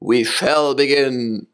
We shall begin.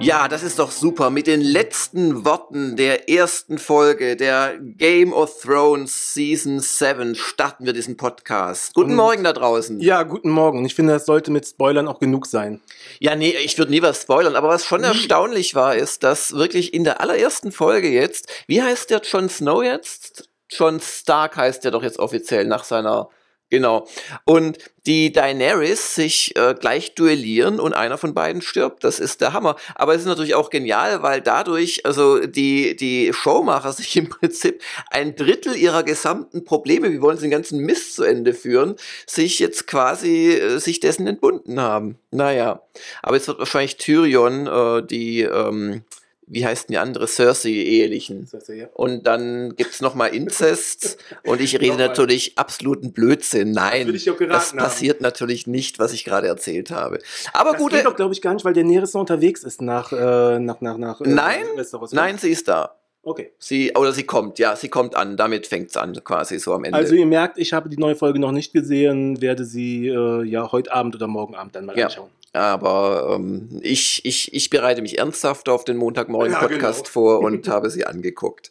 Ja, das ist doch super. Mit den letzten Worten der ersten Folge der Game of Thrones Season 7 starten wir diesen Podcast. Guten Und, Morgen da draußen. Ja, guten Morgen. Ich finde, das sollte mit Spoilern auch genug sein. Ja, nee, ich würde nie was spoilern. Aber was schon mhm. erstaunlich war, ist, dass wirklich in der allerersten Folge jetzt, wie heißt der Jon Snow jetzt? Jon Stark heißt der doch jetzt offiziell nach seiner Genau. Und die Daenerys sich äh, gleich duellieren und einer von beiden stirbt. Das ist der Hammer. Aber es ist natürlich auch genial, weil dadurch, also die, die Showmacher sich im Prinzip ein Drittel ihrer gesamten Probleme, wie wollen sie den ganzen Mist zu Ende führen, sich jetzt quasi äh, sich dessen entbunden haben. Naja. Aber jetzt wird wahrscheinlich Tyrion äh, die ähm, wie heißen die andere, Cersei-Ehelichen. Cersei, ja. Und dann gibt es nochmal Inzest und ich rede natürlich absoluten Blödsinn. Nein, das, das passiert haben. natürlich nicht, was ich gerade erzählt habe. Aber das gut. Das geht doch, glaube ich, gar nicht, weil der Neres noch unterwegs ist nach, äh, nach, nach, nach äh, nein, äh, Nein, sie ist da. Okay. Sie, oder sie kommt, ja, sie kommt an. Damit fängt es an, quasi so am Ende. Also ihr merkt, ich habe die neue Folge noch nicht gesehen, werde sie äh, ja heute Abend oder morgen Abend dann mal ja. anschauen. Aber ähm, ich, ich, ich bereite mich ernsthaft auf den Montagmorgen-Podcast genau. vor und habe sie angeguckt.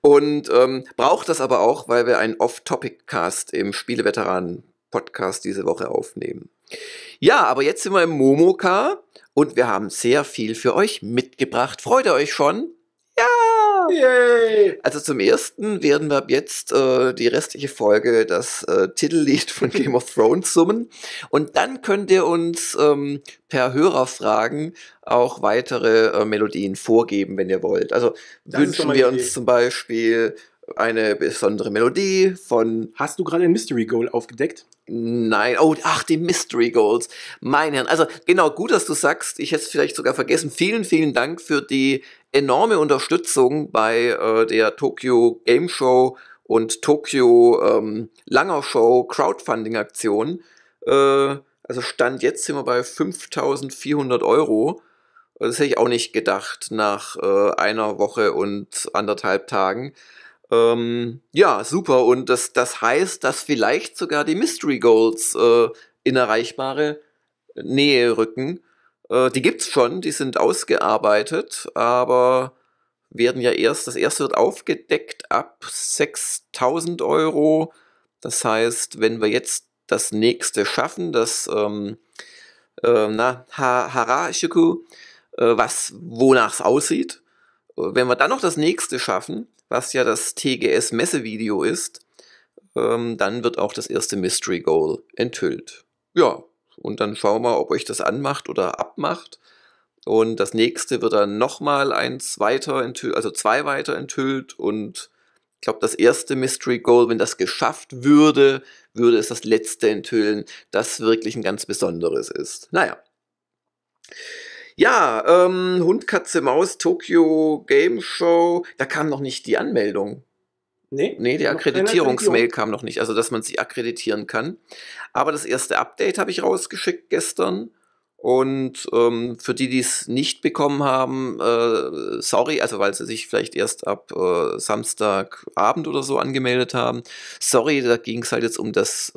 Und ähm, braucht das aber auch, weil wir einen Off-Topic-Cast im Spieleveteranen-Podcast diese Woche aufnehmen. Ja, aber jetzt sind wir im Momoka und wir haben sehr viel für euch mitgebracht. Freut ihr euch schon? Also zum ersten werden wir ab jetzt äh, die restliche Folge das äh, Titellied von Game of Thrones summen. Und dann könnt ihr uns ähm, per Hörerfragen auch weitere äh, Melodien vorgeben, wenn ihr wollt. Also das wünschen wir uns zum Beispiel eine besondere Melodie von. Hast du gerade ein Mystery Goal aufgedeckt? Nein, oh, ach, die Mystery Goals. Mein Herrn. Also, genau, gut, dass du sagst. Ich hätte es vielleicht sogar vergessen. Vielen, vielen Dank für die enorme Unterstützung bei äh, der Tokyo Game Show und Tokyo ähm, Langer Show Crowdfunding Aktion. Äh, also, Stand jetzt sind wir bei 5400 Euro. Das hätte ich auch nicht gedacht nach äh, einer Woche und anderthalb Tagen. Ähm, ja, super. Und das, das heißt, dass vielleicht sogar die Mystery Goals äh, in erreichbare Nähe rücken. Äh, die gibt's schon, die sind ausgearbeitet, aber werden ja erst, das erste wird aufgedeckt ab 6000 Euro. Das heißt, wenn wir jetzt das nächste schaffen, das ähm, äh, na, ha Harashiku, äh, was wonach es aussieht, äh, wenn wir dann noch das nächste schaffen, was ja das TGS-Messevideo ist, ähm, dann wird auch das erste Mystery Goal enthüllt. Ja, und dann schauen wir, ob euch das anmacht oder abmacht. Und das nächste wird dann nochmal eins weiter enthüllt, also zwei weiter enthüllt. Und ich glaube, das erste Mystery Goal, wenn das geschafft würde, würde es das letzte enthüllen, das wirklich ein ganz besonderes ist. Naja. Ja, ähm, Hund, Katze, Maus, Tokyo Game Show, da kam noch nicht die Anmeldung. Nee, nee die Akkreditierungsmail kam noch nicht, also dass man sich akkreditieren kann. Aber das erste Update habe ich rausgeschickt gestern. Und ähm, für die, die es nicht bekommen haben, äh, sorry, also weil sie sich vielleicht erst ab äh, Samstagabend oder so angemeldet haben, sorry, da ging es halt jetzt um das,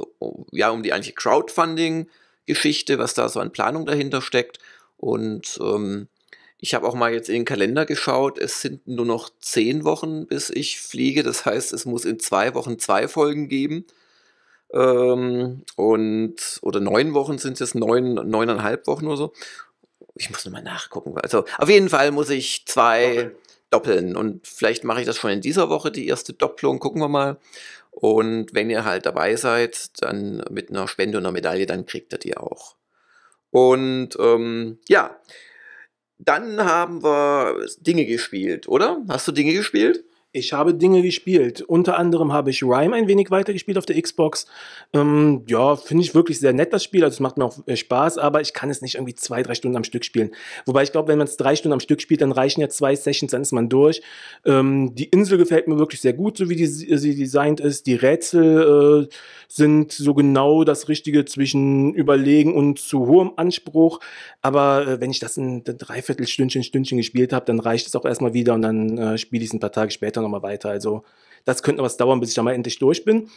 ja, um die eigentliche Crowdfunding-Geschichte, was da so an Planung dahinter steckt. Und ähm, ich habe auch mal jetzt in den Kalender geschaut. Es sind nur noch zehn Wochen, bis ich fliege. Das heißt, es muss in zwei Wochen zwei Folgen geben. Ähm, und oder neun Wochen sind es jetzt neun, neuneinhalb Wochen oder so. Ich muss nochmal nachgucken. Also auf jeden Fall muss ich zwei doppeln. doppeln. Und vielleicht mache ich das schon in dieser Woche, die erste Doppelung. Gucken wir mal. Und wenn ihr halt dabei seid, dann mit einer Spende und einer Medaille, dann kriegt ihr die auch. Und ähm, ja, dann haben wir Dinge gespielt, oder? Hast du Dinge gespielt? Ich habe Dinge gespielt. Unter anderem habe ich Rhyme ein wenig weitergespielt auf der Xbox. Ähm, ja, finde ich wirklich sehr nett, das Spiel. Also es macht mir auch äh, Spaß, aber ich kann es nicht irgendwie zwei, drei Stunden am Stück spielen. Wobei ich glaube, wenn man es drei Stunden am Stück spielt, dann reichen ja zwei Sessions, dann ist man durch. Ähm, die Insel gefällt mir wirklich sehr gut, so wie die, äh, sie designt ist. Die Rätsel äh, sind so genau das Richtige zwischen Überlegen und zu hohem Anspruch. Aber äh, wenn ich das in Dreiviertelstündchen, Stündchen gespielt habe, dann reicht es auch erstmal wieder und dann äh, spiele ich es ein paar Tage später ja nochmal weiter. Also das könnte noch was dauern, bis ich da mal endlich durch bin.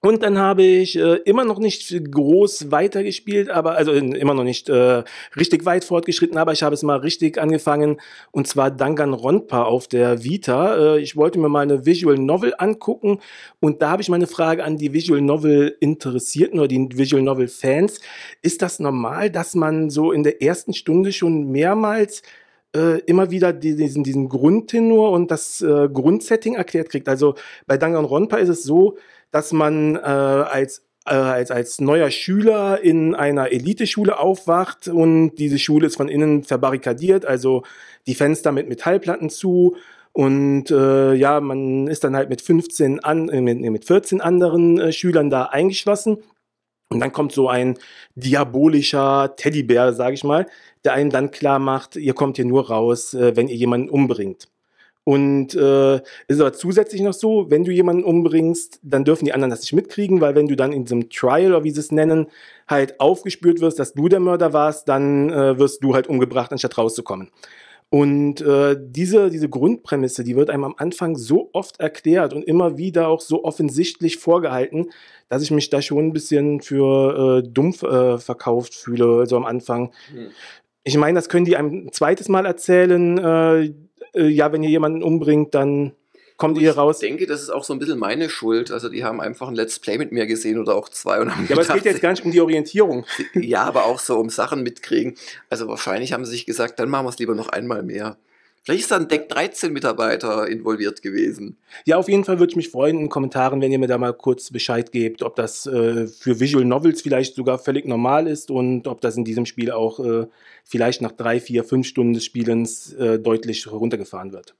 Und dann habe ich äh, immer noch nicht groß weitergespielt, aber also immer noch nicht äh, richtig weit fortgeschritten, aber ich habe es mal richtig angefangen und zwar dank an Danganronpa auf der Vita. Äh, ich wollte mir mal eine Visual Novel angucken und da habe ich meine Frage an die Visual Novel Interessierten oder die Visual Novel Fans. Ist das normal, dass man so in der ersten Stunde schon mehrmals äh, immer wieder diesen, diesen Grundtenor und das äh, Grundsetting erklärt kriegt. Also bei Dangan Ronpa ist es so, dass man äh, als äh, als, als neuer Schüler in einer Eliteschule aufwacht und diese Schule ist von innen verbarrikadiert, also die Fenster mit Metallplatten zu und äh, ja, man ist dann halt mit 15 an, äh, mit, mit 14 anderen äh, Schülern da eingeschlossen und dann kommt so ein diabolischer Teddybär, sage ich mal, der einem dann klar macht, ihr kommt hier nur raus, äh, wenn ihr jemanden umbringt. Und äh, ist aber zusätzlich noch so, wenn du jemanden umbringst, dann dürfen die anderen das nicht mitkriegen, weil wenn du dann in diesem Trial oder wie sie es nennen, halt aufgespürt wirst, dass du der Mörder warst, dann äh, wirst du halt umgebracht, anstatt rauszukommen. Und äh, diese, diese Grundprämisse, die wird einem am Anfang so oft erklärt und immer wieder auch so offensichtlich vorgehalten, dass ich mich da schon ein bisschen für äh, dumpf äh, verkauft fühle, so also am Anfang. Hm. Ich meine, das können die einem ein zweites Mal erzählen. Äh, äh ja, wenn ihr jemanden umbringt, dann kommt ihr raus? Ich denke, das ist auch so ein bisschen meine Schuld. Also die haben einfach ein Let's Play mit mir gesehen oder auch zwei. Und haben ja, aber es geht jetzt gar nicht um die Orientierung. ja, aber auch so um Sachen mitkriegen. Also wahrscheinlich haben sie sich gesagt, dann machen wir es lieber noch einmal mehr. Vielleicht ist da ein Deck 13 Mitarbeiter involviert gewesen. Ja, auf jeden Fall würde ich mich freuen in den Kommentaren, wenn ihr mir da mal kurz Bescheid gebt, ob das äh, für Visual Novels vielleicht sogar völlig normal ist und ob das in diesem Spiel auch äh, vielleicht nach drei, vier, fünf Stunden des Spielens äh, deutlich runtergefahren wird.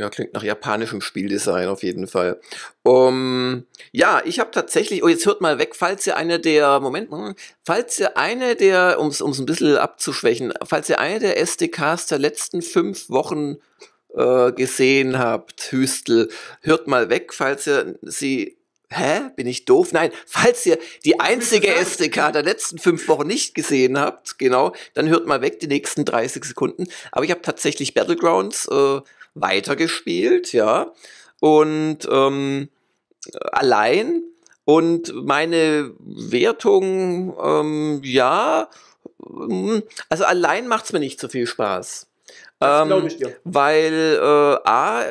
Ja, klingt nach japanischem Spieldesign auf jeden Fall. Um, ja, ich habe tatsächlich, oh, jetzt hört mal weg, falls ihr eine der, Moment, falls ihr eine der, um es ein bisschen abzuschwächen, falls ihr eine der SDKs der letzten fünf Wochen äh, gesehen habt, Hüstel, hört mal weg, falls ihr sie Hä? Bin ich doof? Nein, falls ihr die einzige SDK der letzten fünf Wochen nicht gesehen habt, genau, dann hört mal weg die nächsten 30 Sekunden. Aber ich habe tatsächlich Battlegrounds äh, weitergespielt, ja. Und ähm, allein. Und meine Wertung, ähm, ja, hm, also allein macht es mir nicht so viel Spaß ähm, Weil äh, A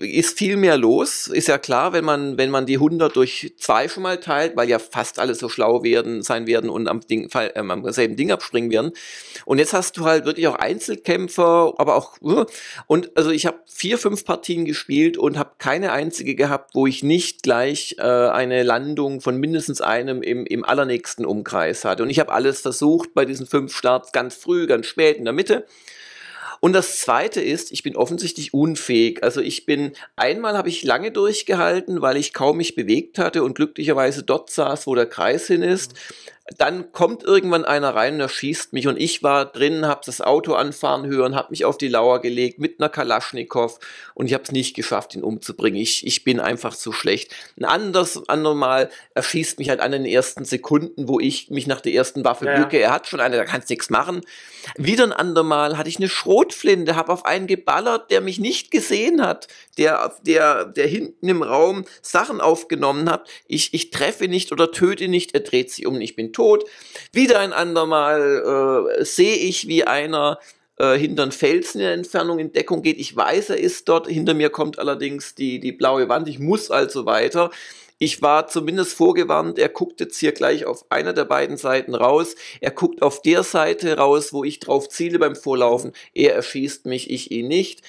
ist viel mehr los, ist ja klar, wenn man, wenn man die 100 durch 2 schon mal teilt, weil ja fast alle so schlau werden, sein werden und am, Ding, äh, am selben Ding abspringen werden. Und jetzt hast du halt wirklich auch Einzelkämpfer, aber auch äh, und also ich habe vier, fünf Partien gespielt und habe keine einzige gehabt, wo ich nicht gleich äh, eine Landung von mindestens einem im, im allernächsten Umkreis hatte. Und ich habe alles versucht bei diesen fünf Starts ganz früh, ganz spät, in der Mitte. Und das Zweite ist, ich bin offensichtlich unfähig. Also ich bin, einmal habe ich lange durchgehalten, weil ich kaum mich bewegt hatte und glücklicherweise dort saß, wo der Kreis hin ist. Mhm. Dann kommt irgendwann einer rein und erschießt mich und ich war drin, habe das Auto anfahren hören, habe mich auf die Lauer gelegt mit einer Kalaschnikow und ich habe es nicht geschafft, ihn umzubringen. Ich, ich bin einfach zu schlecht. Ein anderes, andermal erschießt mich halt an den ersten Sekunden, wo ich mich nach der ersten Waffe ja. bücke. Er hat schon eine, da kannst nichts machen. Wieder ein andermal hatte ich eine Schrotflinte, habe auf einen geballert, der mich nicht gesehen hat, der, der, der hinten im Raum Sachen aufgenommen hat. Ich, ich treffe nicht oder töte nicht, er dreht sich um ich bin tot. Wieder ein andermal äh, sehe ich, wie einer äh, hinter einen Felsen in der Entfernung in Deckung geht. Ich weiß, er ist dort. Hinter mir kommt allerdings die, die blaue Wand. Ich muss also weiter. Ich war zumindest vorgewarnt, er guckt jetzt hier gleich auf einer der beiden Seiten raus. Er guckt auf der Seite raus, wo ich drauf ziele beim Vorlaufen. Er erschießt mich, ich ihn nicht.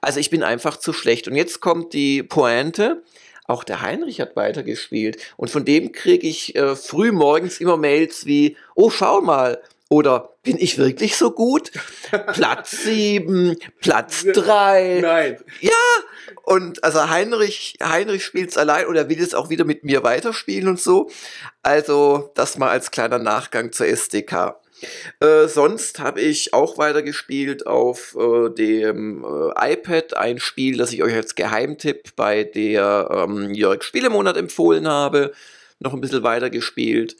Also ich bin einfach zu schlecht. Und jetzt kommt die Pointe auch der Heinrich hat weitergespielt. Und von dem kriege ich äh, früh morgens immer Mails wie, oh, schau mal, oder bin ich wirklich so gut? Platz sieben, Platz drei. Nein. Ja. Und also Heinrich, Heinrich spielt's allein oder will es auch wieder mit mir weiterspielen und so. Also das mal als kleiner Nachgang zur SDK. Äh, sonst habe ich auch weitergespielt auf äh, dem äh, iPad ein Spiel, das ich euch als Geheimtipp bei der ähm, Jörg Spielemonat empfohlen habe. Noch ein bisschen weitergespielt.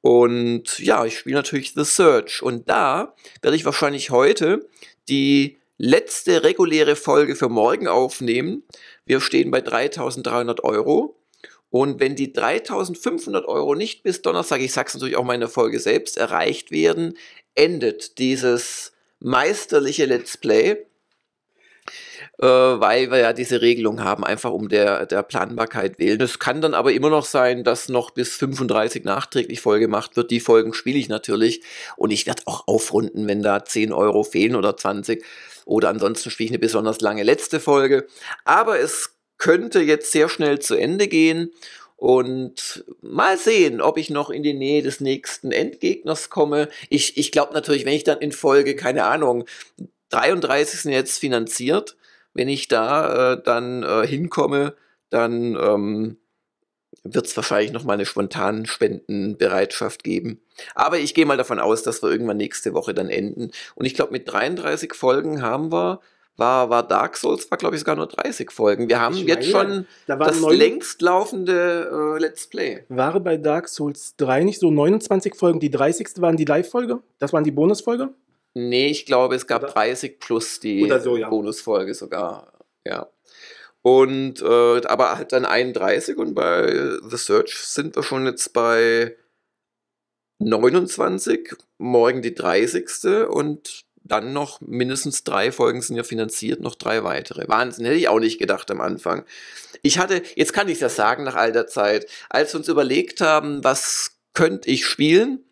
Und ja, ich spiele natürlich The Search. Und da werde ich wahrscheinlich heute die letzte reguläre Folge für morgen aufnehmen. Wir stehen bei 3300 Euro. Und wenn die 3500 Euro nicht bis Donnerstag, ich sage es natürlich auch mal in der Folge selbst, erreicht werden, endet dieses meisterliche Let's Play, äh, weil wir ja diese Regelung haben, einfach um der, der Planbarkeit wählen. Es kann dann aber immer noch sein, dass noch bis 35 nachträglich gemacht wird. Die Folgen spiele ich natürlich und ich werde auch aufrunden, wenn da 10 Euro fehlen oder 20. Oder ansonsten spiele ich eine besonders lange letzte Folge. Aber es könnte jetzt sehr schnell zu Ende gehen. Und mal sehen, ob ich noch in die Nähe des nächsten Endgegners komme. Ich, ich glaube natürlich, wenn ich dann in Folge, keine Ahnung, 33 sind jetzt finanziert, wenn ich da äh, dann äh, hinkomme, dann ähm, wird es wahrscheinlich noch mal eine spontane Spendenbereitschaft geben. Aber ich gehe mal davon aus, dass wir irgendwann nächste Woche dann enden. Und ich glaube, mit 33 Folgen haben wir war, war Dark Souls, war glaube ich sogar nur 30 Folgen. Wir haben ich jetzt schon da das längst laufende äh, Let's Play. War bei Dark Souls 3 nicht so 29 Folgen? Die 30. waren die Live-Folge? Das waren die Bonusfolge? Nee, ich glaube, es gab oder? 30 plus die so, ja. Bonusfolge sogar. Ja. Und äh, aber halt dann 31 und bei The Search sind wir schon jetzt bei 29, morgen die 30. und dann noch mindestens drei Folgen sind ja finanziert, noch drei weitere. Wahnsinn, hätte ich auch nicht gedacht am Anfang. Ich hatte, jetzt kann ich das sagen nach all der Zeit, als wir uns überlegt haben, was könnte ich spielen,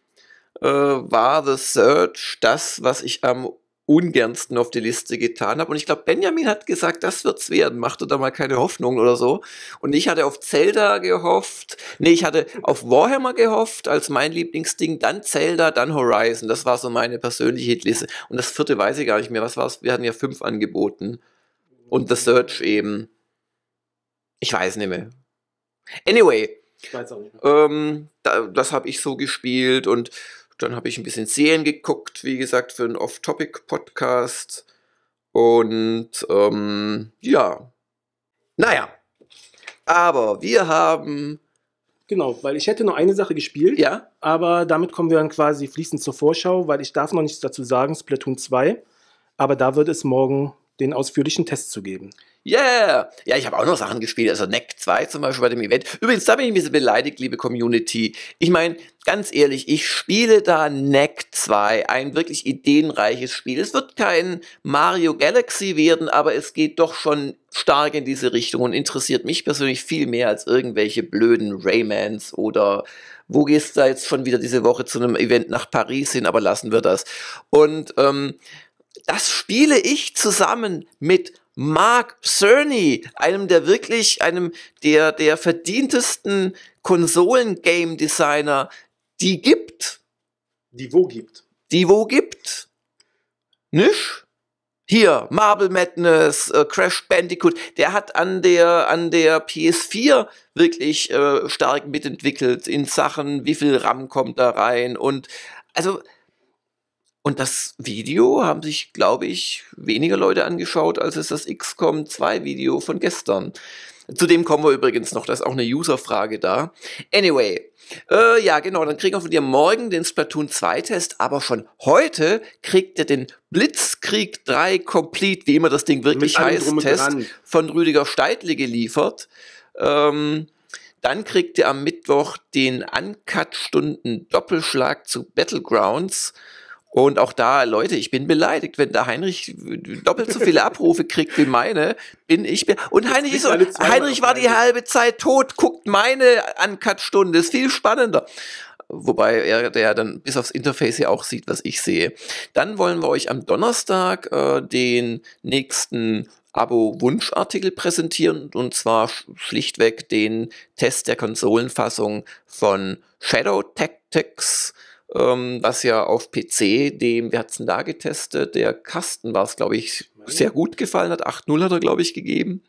äh, war The Search das, was ich am ungernsten auf die Liste getan habe. Und ich glaube, Benjamin hat gesagt, das wird's werden, macht er da mal keine Hoffnung oder so. Und ich hatte auf Zelda gehofft, nee, ich hatte auf Warhammer gehofft als mein Lieblingsding, dann Zelda, dann Horizon. Das war so meine persönliche Hitliste. Und das vierte weiß ich gar nicht mehr, was war's? Wir hatten ja fünf angeboten. Und The Search eben. Ich weiß nicht mehr. Anyway, ich weiß auch nicht mehr. Ähm, das habe ich so gespielt und dann habe ich ein bisschen Serien geguckt, wie gesagt, für einen Off-Topic-Podcast. Und ähm, ja. Naja. Aber wir haben. Genau, weil ich hätte nur eine Sache gespielt. Ja. Aber damit kommen wir dann quasi fließend zur Vorschau, weil ich darf noch nichts dazu sagen, Splatoon 2. Aber da wird es morgen den ausführlichen Test zu geben. Yeah! Ja, ich habe auch noch Sachen gespielt, also Neck 2 zum Beispiel bei dem Event. Übrigens, da bin ich ein bisschen beleidigt, liebe Community. Ich meine, ganz ehrlich, ich spiele da Neck 2, ein wirklich ideenreiches Spiel. Es wird kein Mario Galaxy werden, aber es geht doch schon stark in diese Richtung und interessiert mich persönlich viel mehr als irgendwelche blöden Raymans oder wo gehst du da jetzt schon wieder diese Woche zu einem Event nach Paris hin, aber lassen wir das. Und ähm, das spiele ich zusammen mit Mark Cerny, einem der wirklich, einem der, der verdientesten Konsolen-Game-Designer, die gibt. Die wo gibt. Die wo gibt. Nisch? Hier, Marble Madness, äh, Crash Bandicoot, der hat an der, an der PS4 wirklich äh, stark mitentwickelt in Sachen, wie viel RAM kommt da rein und also und das Video haben sich, glaube ich, weniger Leute angeschaut, als es das XCOM 2 Video von gestern. Zudem kommen wir übrigens noch, da ist auch eine User-Frage da. Anyway, äh, ja genau, dann kriegen wir von dir morgen den Splatoon 2-Test, aber schon heute kriegt ihr den Blitzkrieg 3 Complete, wie immer das Ding wirklich heißt, Test von Rüdiger Steidle geliefert. Ähm, dann kriegt ihr am Mittwoch den Uncut-Stunden-Doppelschlag zu Battlegrounds. Und auch da, Leute, ich bin beleidigt, wenn da Heinrich doppelt so viele Abrufe kriegt wie meine, bin ich be Und Heinrich, ist, so, Heinrich war die halbe Zeit tot, guckt meine Uncut-Stunde, ist viel spannender wobei er der dann bis aufs Interface ja auch sieht, was ich sehe. Dann wollen wir euch am Donnerstag äh, den nächsten Abo-Wunschartikel präsentieren und zwar schlichtweg den Test der Konsolenfassung von Shadow Tactics ähm, was ja auf PC, dem, wir hatten es da getestet, der Kasten war es, glaube ich, sehr gut gefallen hat. 8.0 hat er, glaube ich, gegeben.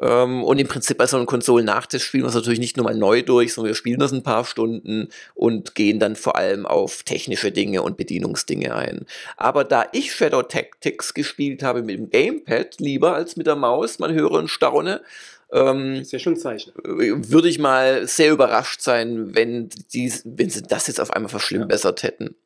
Ähm, und im Prinzip bei so einem Konsolen-Nachtisch spielen wir es natürlich nicht nur mal neu durch, sondern wir spielen das ein paar Stunden und gehen dann vor allem auf technische Dinge und Bedienungsdinge ein. Aber da ich Shadow Tactics gespielt habe mit dem Gamepad, lieber als mit der Maus, man höre und staune, ähm, ist ja schon ein Zeichen. Würde ich mal sehr überrascht sein, wenn, die, wenn sie das jetzt auf einmal verschlimmbessert ja. hätten.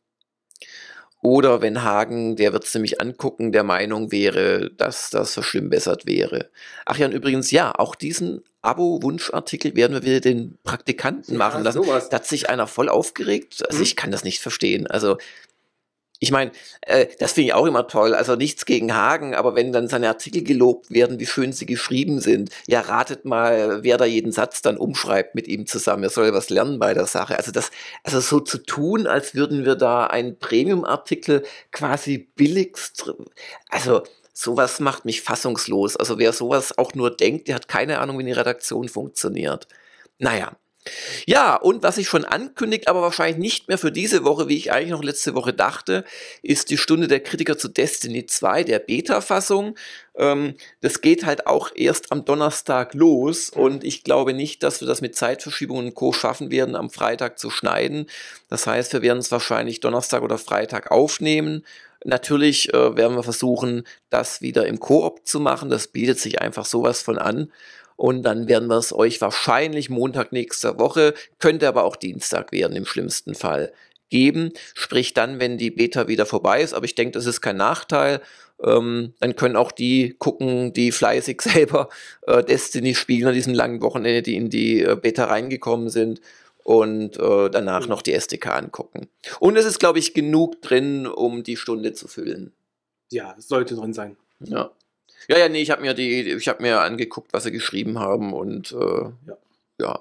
Oder wenn Hagen, der wird es nämlich angucken, der Meinung wäre, dass das verschlimmbessert wäre. Ach ja, und übrigens, ja, auch diesen Abo-Wunschartikel werden wir wieder den Praktikanten machen ja, lassen. Sowas. Da hat sich einer voll aufgeregt. Also hm? ich kann das nicht verstehen. Also ich meine, äh, das finde ich auch immer toll. Also nichts gegen Hagen, aber wenn dann seine Artikel gelobt werden, wie schön sie geschrieben sind, ja, ratet mal, wer da jeden Satz dann umschreibt mit ihm zusammen. Er soll was lernen bei der Sache. Also das, also so zu tun, als würden wir da einen Premium-Artikel quasi billigst, also, sowas macht mich fassungslos. Also wer sowas auch nur denkt, der hat keine Ahnung, wie eine Redaktion funktioniert. Naja, ja, und was sich schon ankündigt, aber wahrscheinlich nicht mehr für diese Woche, wie ich eigentlich noch letzte Woche dachte, ist die Stunde der Kritiker zu Destiny 2, der Beta-Fassung. Ähm, das geht halt auch erst am Donnerstag los und ich glaube nicht, dass wir das mit Zeitverschiebungen und Co. schaffen werden, am Freitag zu schneiden. Das heißt, wir werden es wahrscheinlich Donnerstag oder Freitag aufnehmen. Natürlich äh, werden wir versuchen, das wieder im Koop zu machen. Das bietet sich einfach sowas von an. Und dann werden wir es euch wahrscheinlich Montag nächster Woche, könnte aber auch Dienstag werden im schlimmsten Fall geben. Sprich dann, wenn die Beta wieder vorbei ist. Aber ich denke, das ist kein Nachteil. Ähm, dann können auch die gucken, die fleißig selber äh, Destiny spielen an diesem langen Wochenende, die in die äh, Beta reingekommen sind und äh, danach mhm. noch die SDK angucken. Und es ist, glaube ich, genug drin, um die Stunde zu füllen. Ja, sollte drin sein. Ja. Ja, ja, nee, ich habe mir die, ich habe mir angeguckt, was sie geschrieben haben und äh, ja. ja.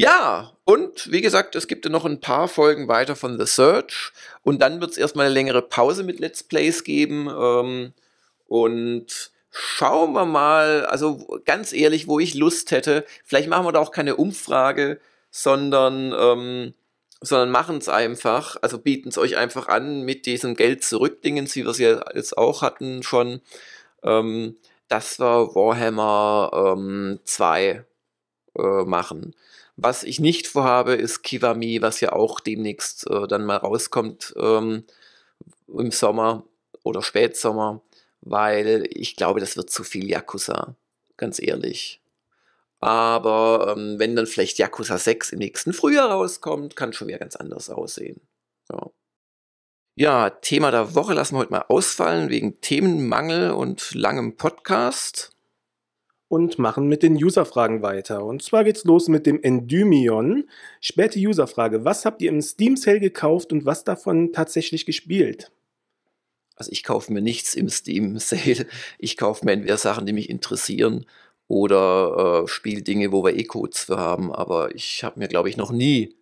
Ja, und wie gesagt, es gibt ja noch ein paar Folgen weiter von The Search und dann wird es erstmal eine längere Pause mit Let's Plays geben. Ähm, und schauen wir mal, also ganz ehrlich, wo ich Lust hätte, vielleicht machen wir da auch keine Umfrage, sondern, ähm, sondern machen es einfach, also bieten es euch einfach an mit diesem Geld zurück-Dingens, wie wir es ja jetzt auch hatten schon ähm, dass wir Warhammer ähm, 2 äh, machen. Was ich nicht vorhabe, ist Kiwami, was ja auch demnächst äh, dann mal rauskommt ähm, im Sommer oder Spätsommer, weil ich glaube, das wird zu viel Yakuza, ganz ehrlich. Aber ähm, wenn dann vielleicht Yakuza 6 im nächsten Frühjahr rauskommt, kann schon wieder ganz anders aussehen. Ja. Ja, Thema der Woche lassen wir heute mal ausfallen wegen Themenmangel und langem Podcast. Und machen mit den Userfragen weiter. Und zwar geht's los mit dem Endymion. Späte Userfrage. Was habt ihr im Steam Sale gekauft und was davon tatsächlich gespielt? Also ich kaufe mir nichts im Steam Sale. Ich kaufe mir entweder Sachen, die mich interessieren oder äh, Spieldinge, wo wir E-Codes eh für haben. Aber ich habe mir, glaube ich, noch nie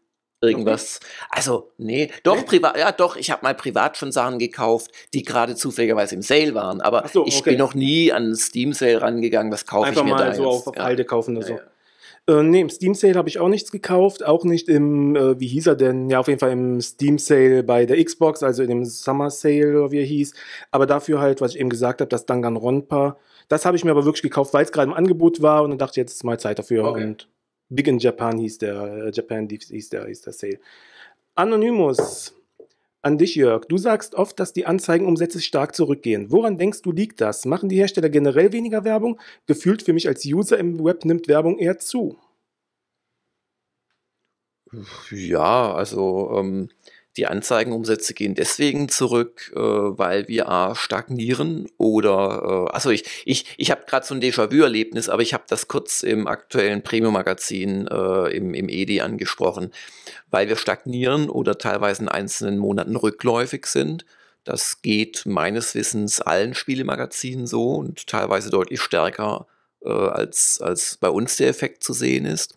irgendwas. Also, nee, doch, okay. privat, ja, doch, ich habe mal privat schon Sachen gekauft, die gerade zufälligerweise im Sale waren, aber so, okay. ich bin noch nie an Steam Sale rangegangen, was kaufe ich mir mal da so jetzt? auf ja. kaufen oder so. Ja, äh, nee, im Steam Sale habe ich auch nichts gekauft, auch nicht im, äh, wie hieß er denn? Ja, auf jeden Fall im Steam Sale bei der Xbox, also in dem Summer Sale oder wie er hieß. Aber dafür halt, was ich eben gesagt habe, das Danganronpa, das habe ich mir aber wirklich gekauft, weil es gerade im Angebot war und dann dachte ich, jetzt ist mal Zeit dafür okay. und Big in Japan hieß der, äh, Japan hieß der, hieß der Sale. Anonymous, an dich, Jörg. Du sagst oft, dass die Anzeigenumsätze stark zurückgehen. Woran denkst du, liegt das? Machen die Hersteller generell weniger Werbung? Gefühlt für mich als User im Web nimmt Werbung eher zu. Ja, also ähm, die Anzeigenumsätze gehen deswegen zurück, äh, weil wir A stagnieren oder, äh, also ich, ich, ich habe gerade so ein Déjà-vu-Erlebnis, aber ich habe das kurz im aktuellen Premium-Magazin äh, im, im ED angesprochen, weil wir stagnieren oder teilweise in einzelnen Monaten rückläufig sind. Das geht meines Wissens allen Spielemagazinen so und teilweise deutlich stärker äh, als, als bei uns der Effekt zu sehen ist.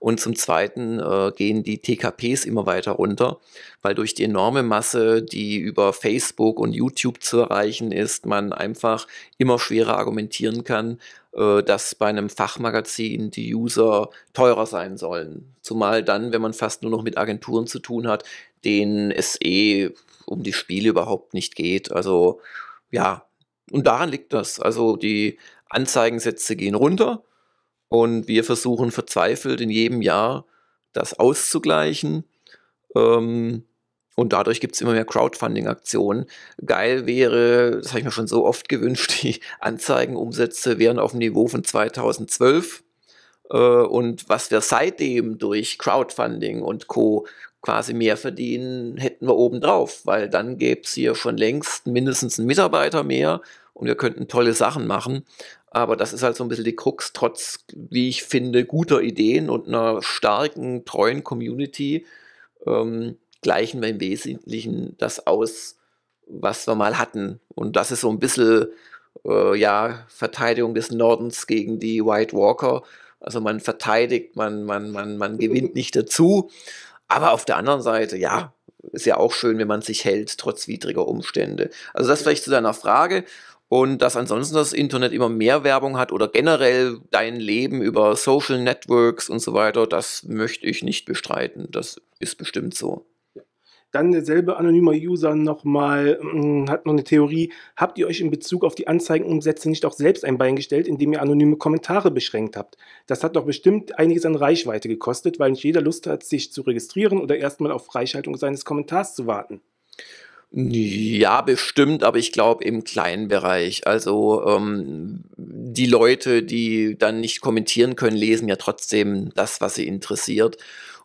Und zum Zweiten äh, gehen die TKPs immer weiter runter, weil durch die enorme Masse, die über Facebook und YouTube zu erreichen ist, man einfach immer schwerer argumentieren kann, äh, dass bei einem Fachmagazin die User teurer sein sollen. Zumal dann, wenn man fast nur noch mit Agenturen zu tun hat, denen es eh um die Spiele überhaupt nicht geht. Also ja, und daran liegt das. Also die Anzeigensätze gehen runter und wir versuchen verzweifelt in jedem Jahr das auszugleichen. Ähm, und dadurch gibt es immer mehr Crowdfunding-Aktionen. Geil wäre, das habe ich mir schon so oft gewünscht, die Anzeigenumsätze wären auf dem Niveau von 2012. Äh, und was wir seitdem durch Crowdfunding und Co. quasi mehr verdienen, hätten wir obendrauf, weil dann gäbe es hier schon längst mindestens einen Mitarbeiter mehr und wir könnten tolle Sachen machen. Aber das ist halt so ein bisschen die Krux, trotz, wie ich finde, guter Ideen und einer starken, treuen Community ähm, gleichen wir im Wesentlichen das aus, was wir mal hatten. Und das ist so ein bisschen äh, ja, Verteidigung des Nordens gegen die White Walker. Also man verteidigt, man, man, man, man gewinnt nicht dazu. Aber auf der anderen Seite, ja, ist ja auch schön, wenn man sich hält, trotz widriger Umstände. Also das vielleicht zu deiner Frage und dass ansonsten das Internet immer mehr Werbung hat oder generell dein Leben über Social Networks und so weiter, das möchte ich nicht bestreiten. Das ist bestimmt so. Dann derselbe anonyme User nochmal, mm, hat noch eine Theorie. Habt ihr euch in Bezug auf die Anzeigenumsätze nicht auch selbst ein Bein gestellt, indem ihr anonyme Kommentare beschränkt habt? Das hat doch bestimmt einiges an Reichweite gekostet, weil nicht jeder Lust hat, sich zu registrieren oder erstmal auf Freischaltung seines Kommentars zu warten. Ja, bestimmt, aber ich glaube im kleinen Bereich. Also ähm, die Leute, die dann nicht kommentieren können, lesen ja trotzdem das, was sie interessiert.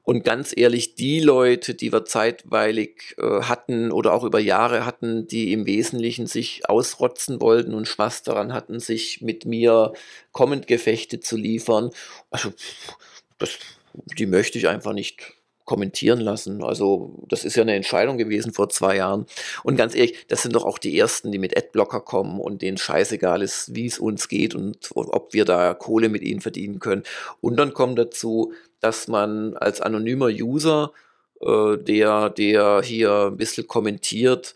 Und ganz ehrlich, die Leute, die wir zeitweilig äh, hatten oder auch über Jahre hatten, die im Wesentlichen sich ausrotzen wollten und Spaß daran hatten, sich mit mir Comment-Gefechte zu liefern, also das, die möchte ich einfach nicht kommentieren lassen. Also das ist ja eine Entscheidung gewesen vor zwei Jahren. Und ganz ehrlich, das sind doch auch die Ersten, die mit Adblocker kommen und denen scheißegal ist, wie es uns geht und, ob wir da Kohle mit ihnen verdienen können. Und dann kommt dazu, dass man als anonymer User, äh, der, der hier ein bisschen kommentiert,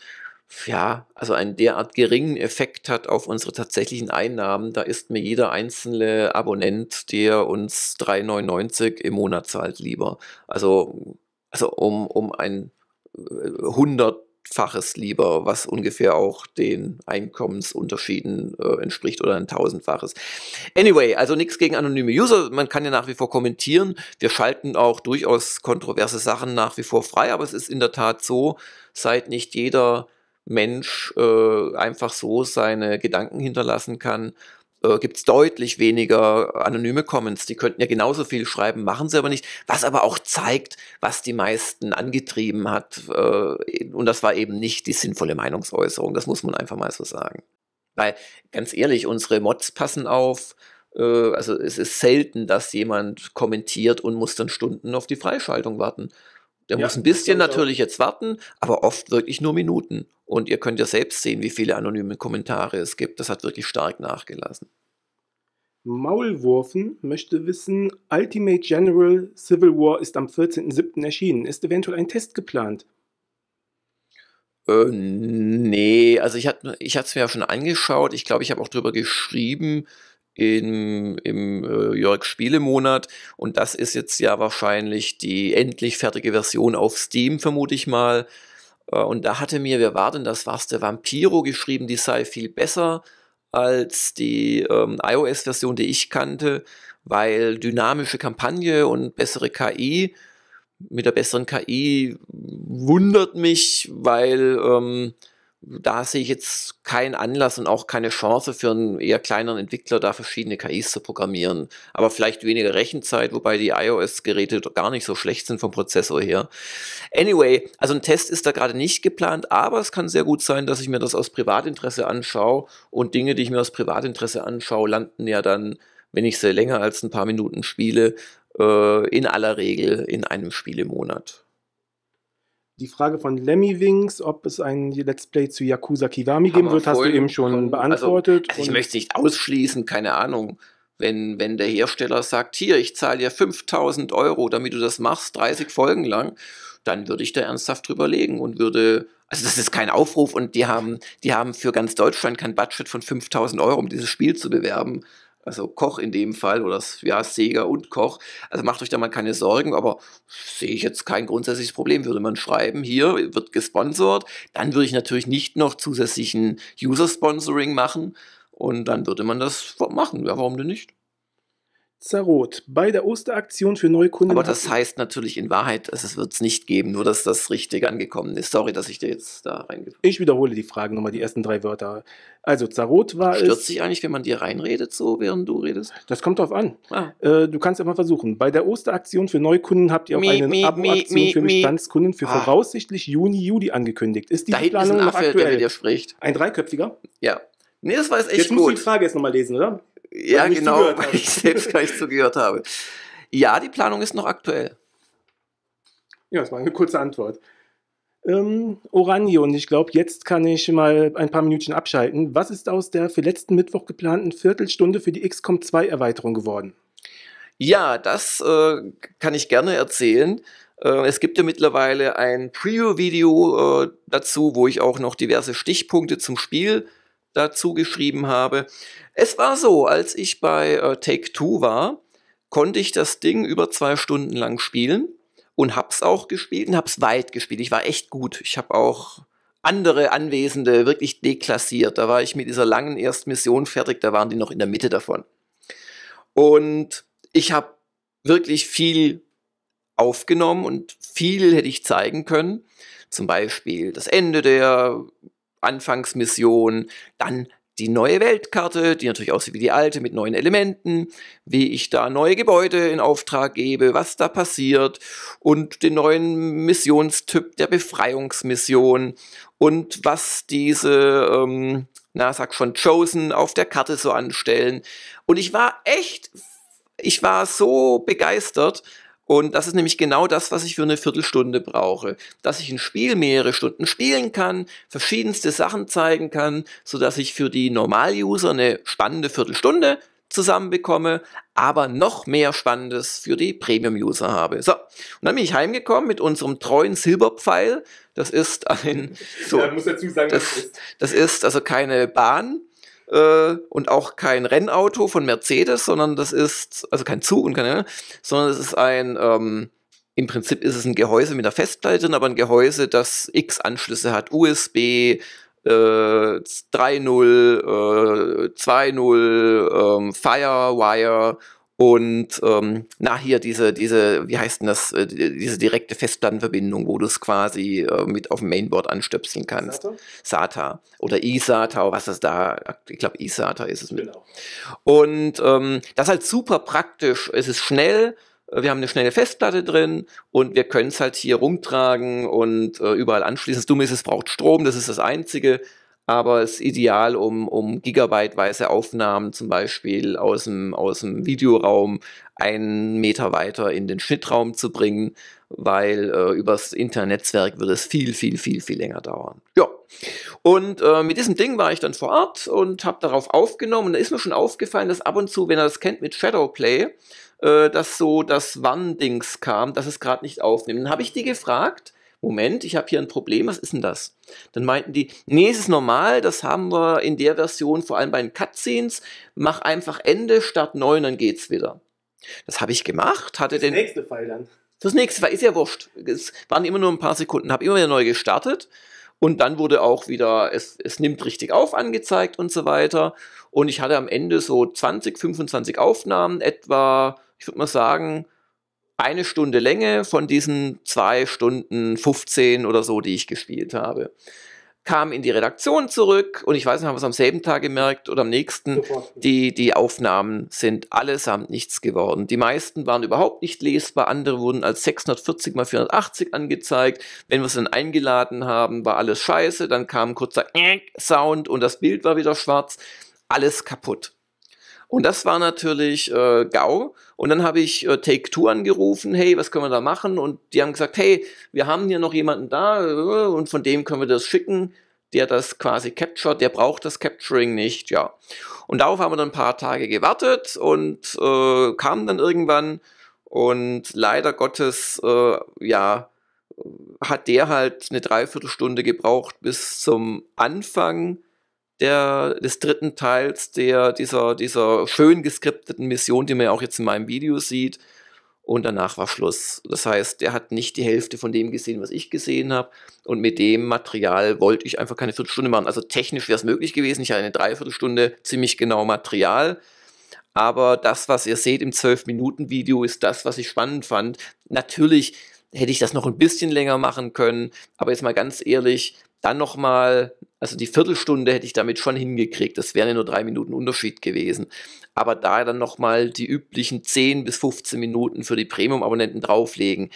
ja, also einen derart geringen Effekt hat auf unsere tatsächlichen Einnahmen. Da ist mir jeder einzelne Abonnent, der uns 3,99 im Monat zahlt, lieber. Also, also um, um ein äh, hundertfaches lieber, was ungefähr auch den Einkommensunterschieden äh, entspricht oder ein tausendfaches. Anyway, also nichts gegen anonyme User. Man kann ja nach wie vor kommentieren. Wir schalten auch durchaus kontroverse Sachen nach wie vor frei, aber es ist in der Tat so, seit nicht jeder Mensch äh, einfach so seine Gedanken hinterlassen kann, äh, gibt es deutlich weniger anonyme Comments. Die könnten ja genauso viel schreiben, machen sie aber nicht. Was aber auch zeigt, was die meisten angetrieben hat. Äh, und das war eben nicht die sinnvolle Meinungsäußerung. Das muss man einfach mal so sagen. Weil, ganz ehrlich, unsere Mods passen auf. Äh, also es ist selten, dass jemand kommentiert und muss dann Stunden auf die Freischaltung warten. Der ja, muss ein bisschen natürlich jetzt warten, aber oft wirklich nur Minuten. Und ihr könnt ja selbst sehen, wie viele anonyme Kommentare es gibt. Das hat wirklich stark nachgelassen. Maulwurfen möchte wissen, Ultimate General Civil War ist am 14.07. erschienen. Ist eventuell ein Test geplant? Äh, nee, also ich hatte es mir ja schon angeschaut. Ich glaube, ich habe auch darüber geschrieben im, im äh, Jörg Spielemonat und das ist jetzt ja wahrscheinlich die endlich fertige Version auf Steam, vermute ich mal. Äh, und da hatte mir, wer war denn das, war es der Vampiro geschrieben, die sei viel besser als die ähm, iOS-Version, die ich kannte, weil dynamische Kampagne und bessere KI. Mit der besseren KI wundert mich, weil ähm, da sehe ich jetzt keinen Anlass und auch keine Chance für einen eher kleineren Entwickler, da verschiedene KIs zu programmieren. Aber vielleicht weniger Rechenzeit, wobei die iOS-Geräte gar nicht so schlecht sind vom Prozessor her. Anyway, also ein Test ist da gerade nicht geplant, aber es kann sehr gut sein, dass ich mir das aus Privatinteresse anschaue und Dinge, die ich mir aus Privatinteresse anschaue, landen ja dann, wenn ich sie länger als ein paar Minuten spiele, äh, in aller Regel in einem Spielemonat. Die Frage von Lemmy Wings, ob es ein Let's Play zu Yakuza Kiwami geben wird, hast du eben schon von, also, beantwortet. Also, also ich möchte nicht ausschließen, keine Ahnung. Wenn, wenn der Hersteller sagt, hier, ich zahle dir 5000 Euro, damit du das machst, 30 Folgen lang, dann würde ich da ernsthaft drüber legen und würde, also das ist kein Aufruf und die haben, die haben für ganz Deutschland kein Budget von 5000 Euro, um dieses Spiel zu bewerben. Also Koch in dem Fall oder ja, Seger und Koch. Also macht euch da mal keine Sorgen, aber sehe ich jetzt kein grundsätzliches Problem. Würde man schreiben, hier wird gesponsert, dann würde ich natürlich nicht noch zusätzlichen User-Sponsoring machen und dann würde man das machen. Ja, warum denn nicht? Zarot bei der Osteraktion für neue Kunden. Aber das heißt natürlich in Wahrheit, es wird es nicht geben, nur dass das richtig angekommen ist. Sorry, dass ich dir jetzt da reingehe. Ich wiederhole die Fragen nochmal, die ersten drei Wörter. Also Zarot war Stört es. sich eigentlich, wenn man dir reinredet, so während du redest? Das kommt drauf an. Ah. Äh, du kannst ja mal versuchen. Bei der Osteraktion für Neukunden habt ihr auch eine Abo-Aktion für Bestandskunden für ah. voraussichtlich Juni, Juli angekündigt. Ist die Planung ist ein Affe, aktuell? Der mit dir spricht. Ein dreiköpfiger? Ja. Nee, das war jetzt echt jetzt gut. Jetzt muss die Frage jetzt nochmal lesen, oder? Ja, genau, weil ich selbst gar nicht zugehört habe. Ja, die Planung ist noch aktuell. Ja, das war eine kurze Antwort. Ähm, Oranion, ich glaube, jetzt kann ich mal ein paar Minütchen abschalten. Was ist aus der für letzten Mittwoch geplanten Viertelstunde für die XCOM 2 Erweiterung geworden? Ja, das äh, kann ich gerne erzählen. Äh, es gibt ja mittlerweile ein Preview-Video äh, dazu, wo ich auch noch diverse Stichpunkte zum Spiel äh, dazu geschrieben habe. Es war so, als ich bei äh, Take Two war, konnte ich das Ding über zwei Stunden lang spielen und hab's auch gespielt und hab's weit gespielt. Ich war echt gut. Ich habe auch andere Anwesende wirklich deklassiert. Da war ich mit dieser langen Erstmission fertig, da waren die noch in der Mitte davon. Und ich habe wirklich viel aufgenommen und viel hätte ich zeigen können. Zum Beispiel das Ende der Anfangsmission, dann die neue Weltkarte, die natürlich aussieht wie die alte mit neuen Elementen, wie ich da neue Gebäude in Auftrag gebe, was da passiert und den neuen Missionstyp der Befreiungsmission und was diese, ähm, na, sag schon, Chosen auf der Karte so anstellen. Und ich war echt, ich war so begeistert, und das ist nämlich genau das, was ich für eine Viertelstunde brauche. Dass ich ein Spiel mehrere Stunden spielen kann, verschiedenste Sachen zeigen kann, sodass ich für die Normal-User eine spannende Viertelstunde zusammenbekomme, aber noch mehr Spannendes für die Premium-User habe. So, und dann bin ich heimgekommen mit unserem treuen Silberpfeil. Das ist ein... So, ja, muss dazu sagen, das, das, ist. das ist also keine Bahn, äh, und auch kein Rennauto von Mercedes, sondern das ist, also kein Zug und keine, sondern es ist ein, ähm, im Prinzip ist es ein Gehäuse mit einer Festplatte drin, aber ein Gehäuse, das x Anschlüsse hat, USB, äh, 3.0, äh, 2.0, äh, Firewire und ähm, na hier diese, diese, wie heißt denn das, äh, diese direkte Festplattenverbindung, wo du es quasi äh, mit auf dem Mainboard anstöpseln kannst. SATA, SATA. oder eSATA, was ist da? Ich glaube eSATA ist es mit. Genau. Und ähm, das ist halt super praktisch. Es ist schnell. Äh, wir haben eine schnelle Festplatte drin und wir können es halt hier rumtragen und äh, überall anschließen. Das Dumme ist, es braucht Strom. Das ist das Einzige aber es ist ideal, um, um gigabyteweise Aufnahmen zum Beispiel aus dem, aus dem Videoraum einen Meter weiter in den Schnittraum zu bringen, weil äh, übers Internetwerk wird es viel, viel, viel, viel länger dauern. Ja, und äh, mit diesem Ding war ich dann vor Ort und habe darauf aufgenommen. Und da ist mir schon aufgefallen, dass ab und zu, wenn er das kennt mit Shadowplay, äh, dass so das Wann-Dings kam, dass es gerade nicht aufnimmt. Dann habe ich die gefragt, Moment, ich habe hier ein Problem, was ist denn das? Dann meinten die, nee, es ist normal, das haben wir in der Version, vor allem bei den Cutscenes, mach einfach Ende statt 9, dann geht's wieder. Das habe ich gemacht, hatte das den... nächste Fall dann. Das nächste Fall, ist ja wurscht. Es waren immer nur ein paar Sekunden, habe immer wieder neu gestartet und dann wurde auch wieder, es, es nimmt richtig auf angezeigt und so weiter. Und ich hatte am Ende so 20, 25 Aufnahmen, etwa, ich würde mal sagen, eine Stunde Länge von diesen zwei Stunden 15 oder so, die ich gespielt habe. Kam in die Redaktion zurück und ich weiß nicht, haben wir es am selben Tag gemerkt oder am nächsten. Die, die Aufnahmen sind allesamt nichts geworden. Die meisten waren überhaupt nicht lesbar, andere wurden als 640 mal 480 angezeigt. Wenn wir es dann eingeladen haben, war alles scheiße. Dann kam ein kurzer Sound und das Bild war wieder schwarz. Alles kaputt. Und das war natürlich äh, GAU. Und dann habe ich äh, Take Two angerufen, hey, was können wir da machen? Und die haben gesagt, hey, wir haben hier noch jemanden da äh, und von dem können wir das schicken. Der das quasi captured, der braucht das Capturing nicht, ja. Und darauf haben wir dann ein paar Tage gewartet und äh, kamen dann irgendwann und leider Gottes, äh, ja, hat der halt eine Dreiviertelstunde gebraucht bis zum Anfang der, des dritten Teils der, dieser, dieser schön geskripteten Mission, die man ja auch jetzt in meinem Video sieht. Und danach war Schluss. Das heißt, der hat nicht die Hälfte von dem gesehen, was ich gesehen habe. Und mit dem Material wollte ich einfach keine Viertelstunde machen. Also technisch wäre es möglich gewesen. Ich hatte eine Dreiviertelstunde ziemlich genau Material. Aber das, was ihr seht im 12-Minuten-Video, ist das, was ich spannend fand. Natürlich hätte ich das noch ein bisschen länger machen können. Aber jetzt mal ganz ehrlich, dann nochmal, also die Viertelstunde hätte ich damit schon hingekriegt. Das wären ja nur drei Minuten Unterschied gewesen. Aber da dann nochmal die üblichen 10 bis 15 Minuten für die Premium-Abonnenten drauflegen.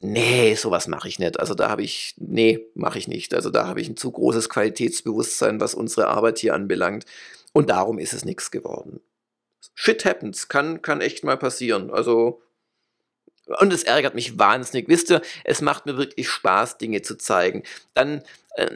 Nee, sowas mache ich nicht. Also da habe ich, nee, mache ich nicht. Also da habe ich ein zu großes Qualitätsbewusstsein, was unsere Arbeit hier anbelangt. Und darum ist es nichts geworden. Shit happens, kann, kann echt mal passieren. Also und es ärgert mich wahnsinnig. Wisst ihr, es macht mir wirklich Spaß, Dinge zu zeigen. Dann, äh,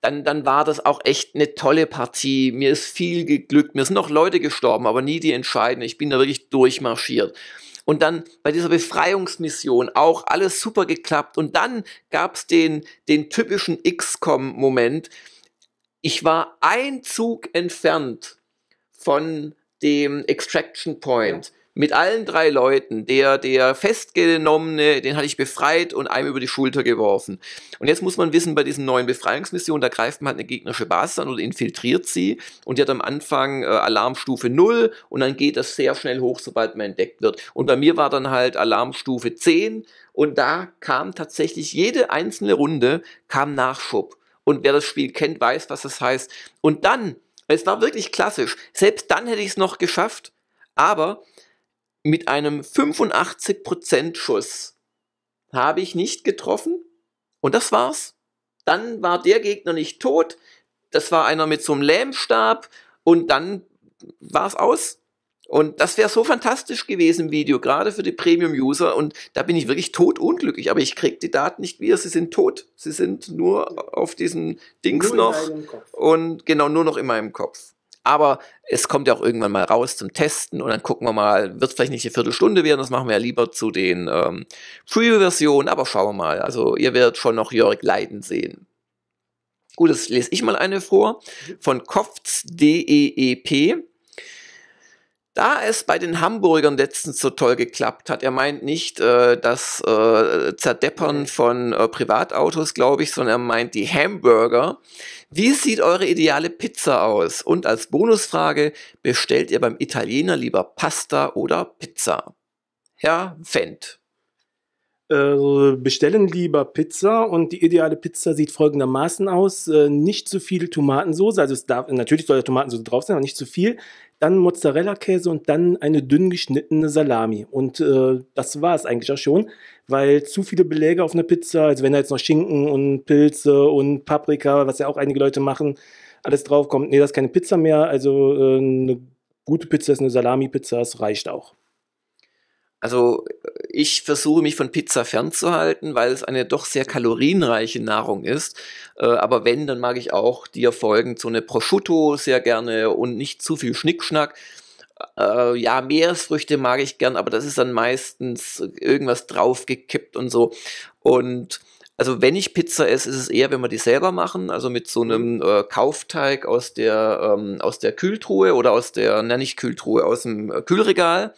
dann, dann war das auch echt eine tolle Partie. Mir ist viel geglückt. Mir sind noch Leute gestorben, aber nie die entscheidenden. Ich bin da wirklich durchmarschiert. Und dann bei dieser Befreiungsmission auch alles super geklappt. Und dann gab es den, den typischen XCOM-Moment. Ich war ein Zug entfernt von dem Extraction Point. Ja mit allen drei Leuten, der, der Festgenommene, den hatte ich befreit und einem über die Schulter geworfen. Und jetzt muss man wissen, bei diesen neuen Befreiungsmissionen, da greift man halt eine gegnerische Basis an oder infiltriert sie und die hat am Anfang äh, Alarmstufe 0 und dann geht das sehr schnell hoch, sobald man entdeckt wird. Und bei mir war dann halt Alarmstufe 10 und da kam tatsächlich jede einzelne Runde kam Nachschub. Und wer das Spiel kennt, weiß, was das heißt. Und dann, es war wirklich klassisch, selbst dann hätte ich es noch geschafft, aber mit einem 85% Schuss habe ich nicht getroffen und das war's. Dann war der Gegner nicht tot, das war einer mit so einem Lähmstab und dann war's aus. Und das wäre so fantastisch gewesen, Video, gerade für die Premium-User. Und da bin ich wirklich tot unglücklich. Aber ich kriege die Daten nicht wieder. Sie sind tot. Sie sind nur auf diesen Dings nur noch. Und genau, nur noch in meinem Kopf. Aber es kommt ja auch irgendwann mal raus zum Testen und dann gucken wir mal, wird vielleicht nicht eine Viertelstunde werden, das machen wir ja lieber zu den ähm, Preview-Versionen, aber schauen wir mal. Also ihr werdet schon noch Jörg leiden sehen. Gut, das lese ich mal eine vor. Mhm. Von kofts.deep da es bei den Hamburgern letztens so toll geklappt hat, er meint nicht äh, das äh, Zerdeppern mhm. von äh, Privatautos, glaube ich, sondern er meint die Hamburger. Wie sieht eure ideale Pizza aus? Und als Bonusfrage, bestellt ihr beim Italiener lieber Pasta oder Pizza? Herr Fendt. Also, bestellen lieber Pizza und die ideale Pizza sieht folgendermaßen aus: äh, Nicht zu viel Tomatensauce, also es darf natürlich soll ja Tomatensauce drauf sein, aber nicht zu viel dann Mozzarella-Käse und dann eine dünn geschnittene Salami. Und äh, das war es eigentlich auch schon, weil zu viele Beläge auf einer Pizza, also wenn da jetzt noch Schinken und Pilze und Paprika, was ja auch einige Leute machen, alles draufkommt, nee, das ist keine Pizza mehr. Also äh, eine gute Pizza ist eine Salami-Pizza, das reicht auch. Also ich versuche mich von Pizza fernzuhalten, weil es eine doch sehr kalorienreiche Nahrung ist. Äh, aber wenn, dann mag ich auch dir folgend so eine Prosciutto sehr gerne und nicht zu viel Schnickschnack. Äh, ja, Meeresfrüchte mag ich gern, aber das ist dann meistens irgendwas draufgekippt und so. Und also wenn ich Pizza esse, ist es eher, wenn wir die selber machen, also mit so einem äh, Kaufteig aus der, ähm, aus der Kühltruhe oder aus der, na ich Kühltruhe, aus dem äh, Kühlregal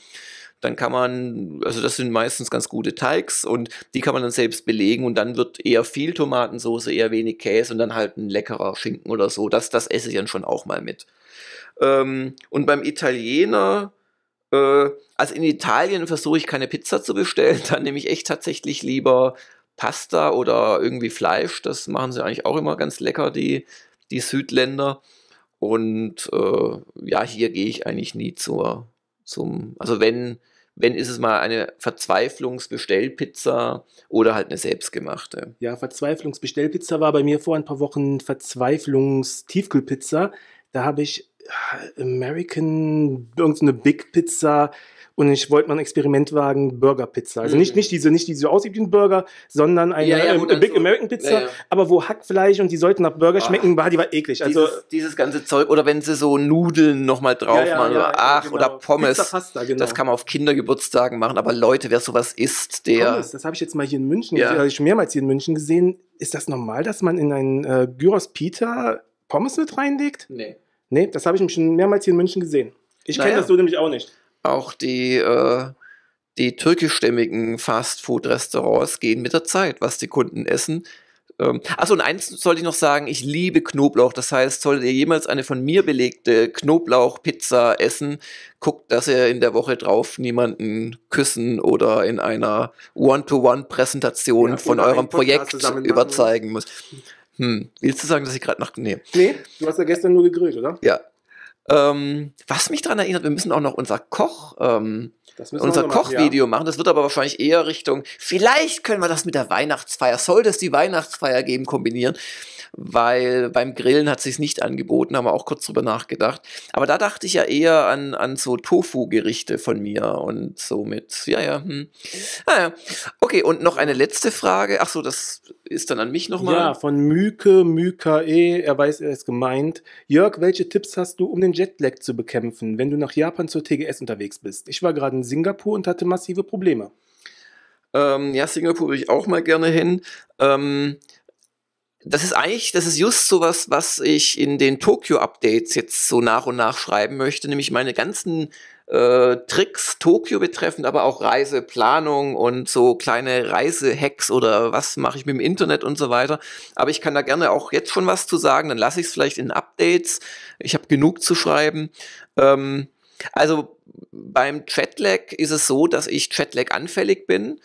dann kann man, also das sind meistens ganz gute Teigs und die kann man dann selbst belegen und dann wird eher viel Tomatensoße, eher wenig Käse und dann halt ein leckerer Schinken oder so. Das, das esse ich dann schon auch mal mit. Ähm, und beim Italiener, äh, also in Italien versuche ich keine Pizza zu bestellen, dann nehme ich echt tatsächlich lieber Pasta oder irgendwie Fleisch. Das machen sie eigentlich auch immer ganz lecker, die, die Südländer. Und äh, ja, hier gehe ich eigentlich nie zur, zum, also wenn, wenn ist es mal eine Verzweiflungsbestellpizza oder halt eine selbstgemachte. Ja, Verzweiflungsbestellpizza war bei mir vor ein paar Wochen Verzweiflungstiefkühlpizza. Da habe ich American, irgendeine Big Pizza und ich wollte mal ein Experiment wagen, Burger Pizza. Also nicht, mhm. nicht diese, nicht diese aussieht wie ein Burger, sondern eine ja, ja, äh, Big so. American Pizza, ja, aber wo Hackfleisch und die sollten nach Burger ah. schmecken, war, die war eklig. Also dieses, dieses, ganze Zeug oder wenn sie so Nudeln nochmal drauf machen oder ach genau. oder Pommes. Pizza Pasta, genau. Das kann man auf Kindergeburtstagen machen, aber Leute, wer sowas isst, der Pommes, das habe ich jetzt mal hier in München, ja. habe also ich schon mehrmals hier in München gesehen. Ist das normal, dass man in einen äh, Gyros Pita Pommes mit reinlegt? Nee. Nee, das habe ich nämlich schon mehrmals hier in München gesehen. Ich naja. kenne das so nämlich auch nicht. Auch die, äh, die türkischstämmigen Fastfood-Restaurants gehen mit der Zeit, was die Kunden essen. Ähm, achso, und eins sollte ich noch sagen, ich liebe Knoblauch. Das heißt, solltet ihr jemals eine von mir belegte Knoblauchpizza essen, guckt, dass ihr in der Woche drauf niemanden küssen oder in einer One-to-One-Präsentation ja, von eurem Projekt überzeigen müsst. Hm. Willst du sagen, dass ich gerade noch. Nee. Nee, du hast ja gestern nur gegrillt, oder? Ja. Ähm, was mich daran erinnert, wir müssen auch noch unser Koch. Ähm, unser Kochvideo machen. Ja. machen. Das wird aber wahrscheinlich eher Richtung, vielleicht können wir das mit der Weihnachtsfeier, sollte es die Weihnachtsfeier geben, kombinieren weil beim Grillen hat sich's nicht angeboten, haben wir auch kurz drüber nachgedacht. Aber da dachte ich ja eher an, an so Tofu-Gerichte von mir und so mit, ja, ja, hm. Ah, ja. Okay, und noch eine letzte Frage. Ach so, das ist dann an mich nochmal. Ja, von Myke, Myke, er weiß, er ist gemeint. Jörg, welche Tipps hast du, um den Jetlag zu bekämpfen, wenn du nach Japan zur TGS unterwegs bist? Ich war gerade in Singapur und hatte massive Probleme. Ähm, ja, Singapur würde ich auch mal gerne hin. Ähm, das ist eigentlich, das ist just so was, was ich in den Tokyo-Updates jetzt so nach und nach schreiben möchte, nämlich meine ganzen äh, Tricks Tokio betreffend, aber auch Reiseplanung und so kleine Reisehacks oder was mache ich mit dem Internet und so weiter. Aber ich kann da gerne auch jetzt schon was zu sagen, dann lasse ich es vielleicht in Updates. Ich habe genug zu schreiben. Ähm, also beim Chatlag ist es so, dass ich Chatlag anfällig bin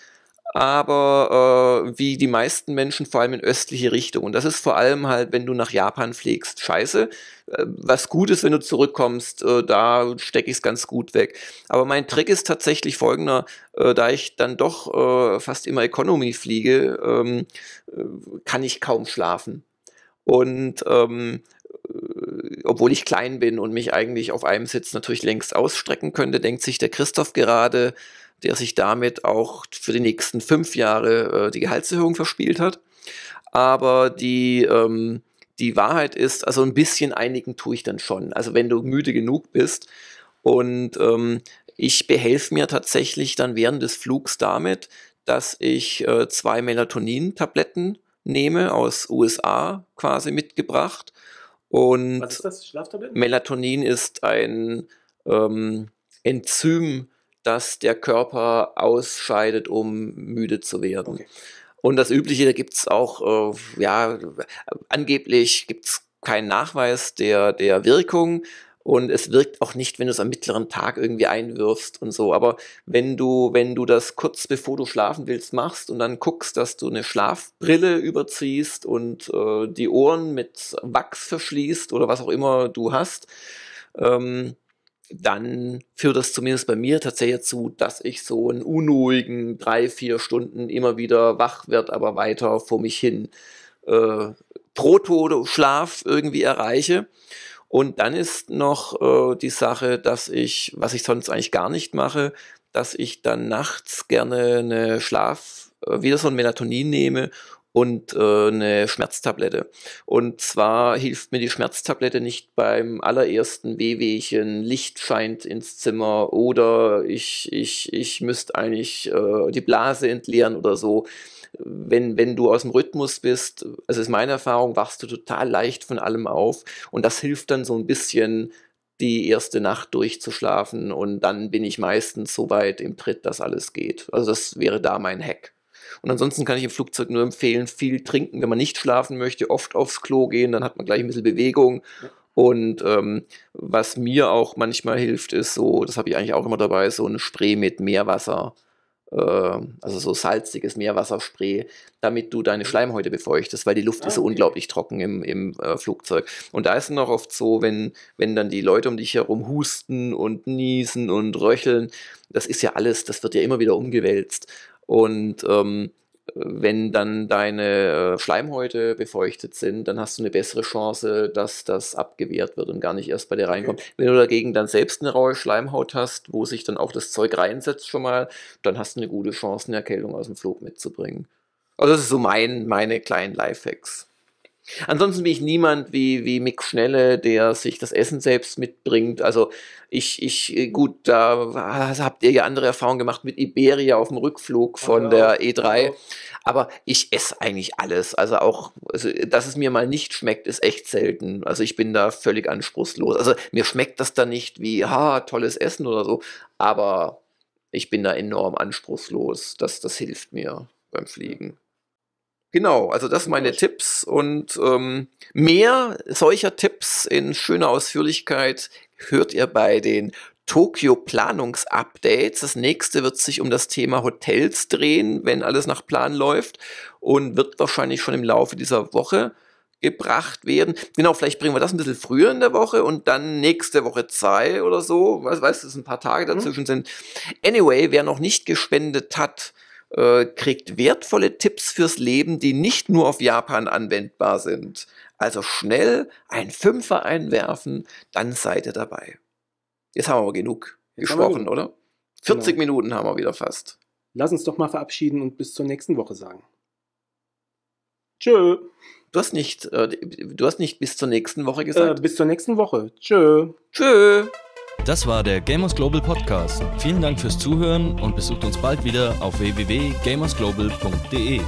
aber äh, wie die meisten Menschen vor allem in östliche Richtung. Und das ist vor allem halt, wenn du nach Japan fliegst, scheiße. Äh, was gut ist, wenn du zurückkommst, äh, da stecke ich es ganz gut weg. Aber mein Trick ist tatsächlich folgender, äh, da ich dann doch äh, fast immer Economy fliege, ähm, kann ich kaum schlafen. Und ähm, obwohl ich klein bin und mich eigentlich auf einem Sitz natürlich längst ausstrecken könnte, denkt sich der Christoph gerade, der sich damit auch für die nächsten fünf Jahre äh, die Gehaltserhöhung verspielt hat. Aber die, ähm, die Wahrheit ist, also ein bisschen einigen tue ich dann schon. Also wenn du müde genug bist und ähm, ich behelfe mir tatsächlich dann während des Flugs damit, dass ich äh, zwei Melatonin-Tabletten nehme, aus USA quasi mitgebracht. Und Was ist das? Schlaftabletten? Melatonin ist ein ähm, Enzym, dass der Körper ausscheidet, um müde zu werden. Okay. Und das Übliche, da gibt es auch, äh, ja, angeblich gibt es keinen Nachweis der, der Wirkung. Und es wirkt auch nicht, wenn du es am mittleren Tag irgendwie einwirfst und so. Aber wenn du, wenn du das kurz bevor du schlafen willst machst und dann guckst, dass du eine Schlafbrille überziehst und äh, die Ohren mit Wachs verschließt oder was auch immer du hast, ähm, dann führt das zumindest bei mir tatsächlich dazu, dass ich so einen unruhigen drei, vier Stunden immer wieder wach wird, aber weiter vor mich hin äh, Proto-Schlaf irgendwie erreiche. Und dann ist noch äh, die Sache, dass ich, was ich sonst eigentlich gar nicht mache, dass ich dann nachts gerne eine Schlaf, äh, wieder so ein Melatonin nehme und äh, eine Schmerztablette. Und zwar hilft mir die Schmerztablette nicht beim allerersten Wehwehchen, Licht scheint ins Zimmer oder ich, ich, ich müsste eigentlich äh, die Blase entleeren oder so. Wenn, wenn du aus dem Rhythmus bist, also ist meine Erfahrung, wachst du total leicht von allem auf und das hilft dann so ein bisschen die erste Nacht durchzuschlafen und dann bin ich meistens so weit im Tritt, dass alles geht. Also das wäre da mein Hack. Und ansonsten kann ich im Flugzeug nur empfehlen, viel trinken, wenn man nicht schlafen möchte, oft aufs Klo gehen, dann hat man gleich ein bisschen Bewegung. Und ähm, was mir auch manchmal hilft, ist so, das habe ich eigentlich auch immer dabei, so ein Spray mit Meerwasser ähm, also so salziges Meerwasserspray, damit du deine mhm. Schleimhäute befeuchtest, weil die Luft okay. Ah, ist so unglaublich trocken im, im äh, Flugzeug. Und da ist es noch oft so, wenn, wenn dann die Leute um dich herum husten und niesen und röcheln, das ist ja alles, das wird ja immer wieder umgewälzt. Und ähm, wenn dann deine äh, Schleimhäute befeuchtet sind, dann hast du eine bessere Chance, dass das abgewehrt wird und gar nicht erst bei dir reinkommt. Okay. Wenn du dagegen dann selbst eine raue Schleimhaut hast, wo sich dann auch das Zeug reinsetzt schon mal, dann hast du eine gute Chance, eine Erkältung aus dem Flug mitzubringen. Also das ist so mein, meine kleinen Lifehacks. Ansonsten bin ich niemand wie, wie Mick Schnelle, der sich das Essen selbst mitbringt. Also ich, ich, äh, gut, da habt ihr ja andere Erfahrungen gemacht mit Iberia auf dem Rückflug von ja, der E3. Ja. E Aber ich esse eigentlich alles. Also auch, also, dass es mir mal nicht schmeckt, ist echt selten. Also ich bin da völlig anspruchslos. Also mir schmeckt das da nicht wie, ha, tolles Essen oder so. Aber ich bin da enorm anspruchslos. Das, das hilft mir beim Fliegen. Genau, also das meine Tipps und ähm, mehr solcher Tipps in schöner Ausführlichkeit hört ihr bei den Tokio Planungsupdates. Das nächste wird sich um das Thema Hotels drehen, wenn alles nach Plan läuft und wird wahrscheinlich schon im Laufe dieser Woche gebracht werden. Genau, vielleicht bringen wir das ein bisschen früher in der Woche und dann nächste Woche zwei oder so. Was weißt du, es ein paar Tage mhm. dazwischen mhm. sind. Anyway, wer noch nicht gespendet hat, äh, kriegt wertvolle Tipps fürs Leben, die nicht nur auf Japan anwendbar sind. Also schnell ein Fünfer einwerfen, dann seid ihr dabei. Jetzt haben wir aber genug Jetzt gesprochen, oder? 40 genau. Minuten haben wir wieder fast. Lass uns doch mal verabschieden und bis zur nächsten Woche sagen. Tschö. Du hast nicht, äh, du hast nicht bis zur nächsten Woche äh, gesagt. Äh, bis zur nächsten Woche. Tschö. Tschö. Das war der Gamers Global Podcast. Vielen Dank fürs Zuhören und besucht uns bald wieder auf www.gamersglobal.de.